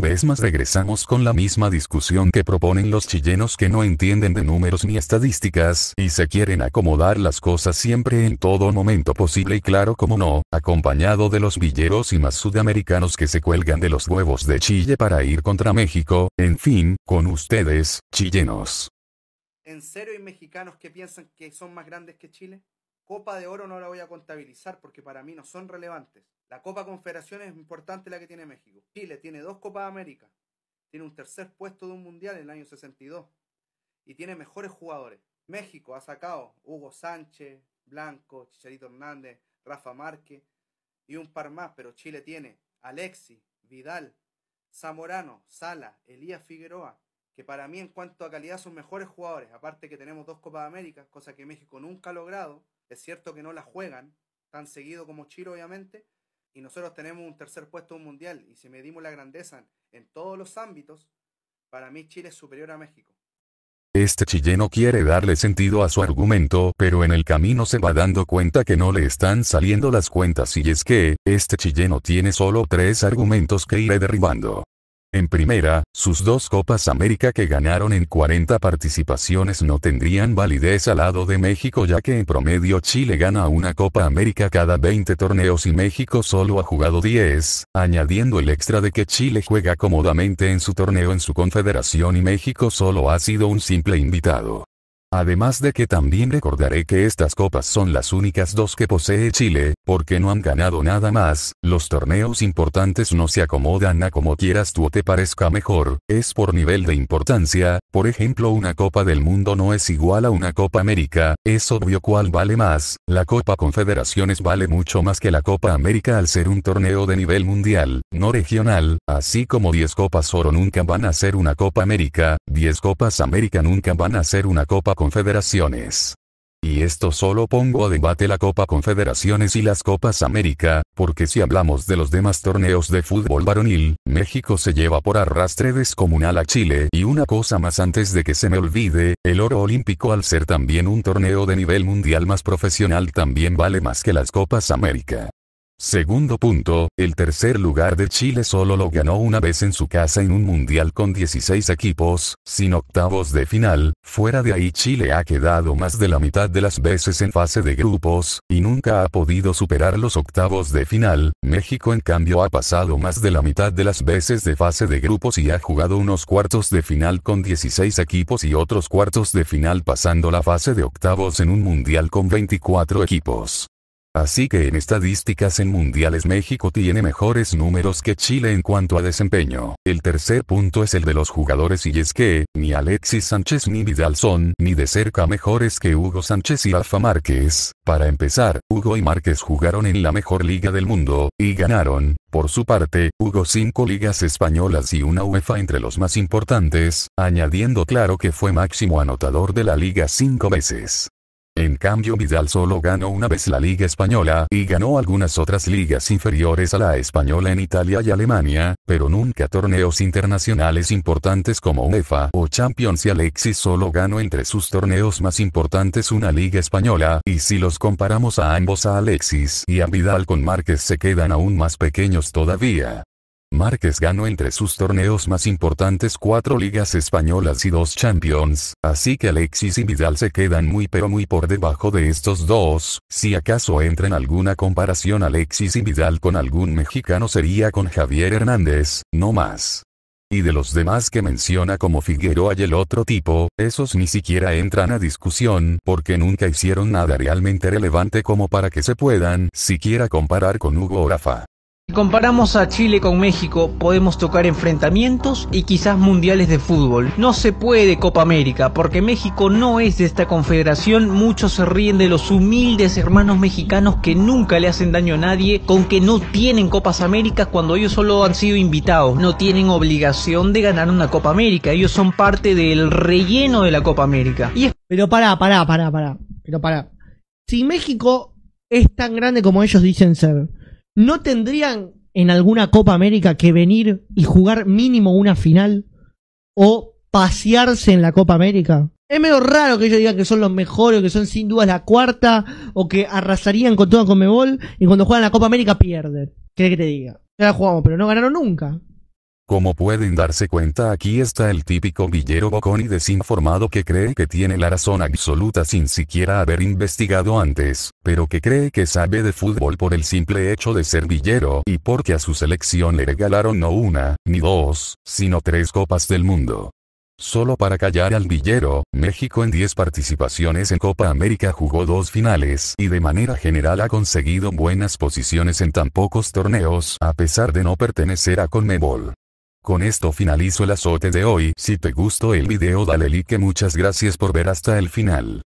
Una vez más regresamos con la misma discusión que proponen los chilenos que no entienden de números ni estadísticas y se quieren acomodar las cosas siempre en todo momento posible y claro como no, acompañado de los villeros y más sudamericanos que se cuelgan de los huevos de Chile para ir contra México, en fin, con ustedes, chilenos. ¿En serio hay mexicanos que piensan que son más grandes que Chile? Copa de Oro no la voy a contabilizar porque para mí no son relevantes. La Copa Confederación es importante la que tiene México. Chile tiene dos Copas América. Tiene un tercer puesto de un mundial en el año 62. Y tiene mejores jugadores. México ha sacado Hugo Sánchez, Blanco, Chicharito Hernández, Rafa Márquez y un par más, pero Chile tiene Alexis, Vidal, Zamorano, Sala, Elías Figueroa, que para mí en cuanto a calidad son mejores jugadores, aparte que tenemos dos Copas América, cosa que México nunca ha logrado, es cierto que no la juegan tan seguido como Chile obviamente, y nosotros tenemos un tercer puesto mundial y si medimos la grandeza en todos los ámbitos, para mí Chile es superior a México. Este chileno quiere darle sentido a su argumento, pero en el camino se va dando cuenta que no le están saliendo las cuentas y es que, este chileno tiene solo tres argumentos que iré derribando. En primera, sus dos Copas América que ganaron en 40 participaciones no tendrían validez al lado de México ya que en promedio Chile gana una Copa América cada 20 torneos y México solo ha jugado 10, añadiendo el extra de que Chile juega cómodamente en su torneo en su confederación y México solo ha sido un simple invitado. Además de que también recordaré que estas copas son las únicas dos que posee Chile, porque no han ganado nada más, los torneos importantes no se acomodan a como quieras tú o te parezca mejor, es por nivel de importancia, por ejemplo una Copa del Mundo no es igual a una Copa América, es obvio cuál vale más, la Copa Confederaciones vale mucho más que la Copa América al ser un torneo de nivel mundial, no regional, así como 10 Copas Oro nunca van a ser una Copa América, 10 Copas América nunca van a ser una Copa Confederaciones. Y esto solo pongo a debate la Copa Confederaciones y las Copas América, porque si hablamos de los demás torneos de fútbol varonil, México se lleva por arrastre descomunal a Chile y una cosa más antes de que se me olvide, el oro olímpico al ser también un torneo de nivel mundial más profesional también vale más que las Copas América. Segundo punto, el tercer lugar de Chile solo lo ganó una vez en su casa en un mundial con 16 equipos, sin octavos de final, fuera de ahí Chile ha quedado más de la mitad de las veces en fase de grupos, y nunca ha podido superar los octavos de final, México en cambio ha pasado más de la mitad de las veces de fase de grupos y ha jugado unos cuartos de final con 16 equipos y otros cuartos de final pasando la fase de octavos en un mundial con 24 equipos. Así que en estadísticas en mundiales México tiene mejores números que Chile en cuanto a desempeño. El tercer punto es el de los jugadores y es que, ni Alexis Sánchez ni Vidal son ni de cerca mejores que Hugo Sánchez y Rafa Márquez. Para empezar, Hugo y Márquez jugaron en la mejor liga del mundo, y ganaron, por su parte, Hugo cinco ligas españolas y una UEFA entre los más importantes, añadiendo claro que fue máximo anotador de la liga cinco veces. En cambio Vidal solo ganó una vez la Liga Española y ganó algunas otras ligas inferiores a la española en Italia y Alemania, pero nunca torneos internacionales importantes como UEFA o Champions y Alexis solo ganó entre sus torneos más importantes una Liga Española y si los comparamos a ambos a Alexis y a Vidal con Márquez se quedan aún más pequeños todavía. Márquez ganó entre sus torneos más importantes cuatro ligas españolas y dos Champions, así que Alexis y Vidal se quedan muy pero muy por debajo de estos dos, si acaso entra en alguna comparación Alexis y Vidal con algún mexicano sería con Javier Hernández, no más. Y de los demás que menciona como Figueroa y el otro tipo, esos ni siquiera entran a discusión porque nunca hicieron nada realmente relevante como para que se puedan siquiera comparar con Hugo Rafa. Si comparamos a Chile con México, podemos tocar enfrentamientos y quizás mundiales de fútbol. No se puede Copa América, porque México no es de esta confederación. Muchos se ríen de los humildes hermanos mexicanos que nunca le hacen daño a nadie, con que no tienen Copas Américas cuando ellos solo han sido invitados. No tienen obligación de ganar una Copa América. Ellos son parte del relleno de la Copa América. Pero pará, pará, pará, pará. Pero pará. Si México es tan grande como ellos dicen ser ¿No tendrían en alguna Copa América que venir y jugar mínimo una final? ¿O pasearse en la Copa América? Es medio raro que ellos digan que son los mejores, que son sin duda la cuarta, o que arrasarían con toda Conmebol, y cuando juegan la Copa América pierden. ¿Querés que te diga? Ya la jugamos, pero no ganaron nunca. Como pueden darse cuenta aquí está el típico villero bocón y desinformado que cree que tiene la razón absoluta sin siquiera haber investigado antes, pero que cree que sabe de fútbol por el simple hecho de ser villero y porque a su selección le regalaron no una, ni dos, sino tres copas del mundo. Solo para callar al villero, México en 10 participaciones en Copa América jugó dos finales y de manera general ha conseguido buenas posiciones en tan pocos torneos a pesar de no pertenecer a Conmebol. Con esto finalizo el azote de hoy, si te gustó el video dale like muchas gracias por ver hasta el final.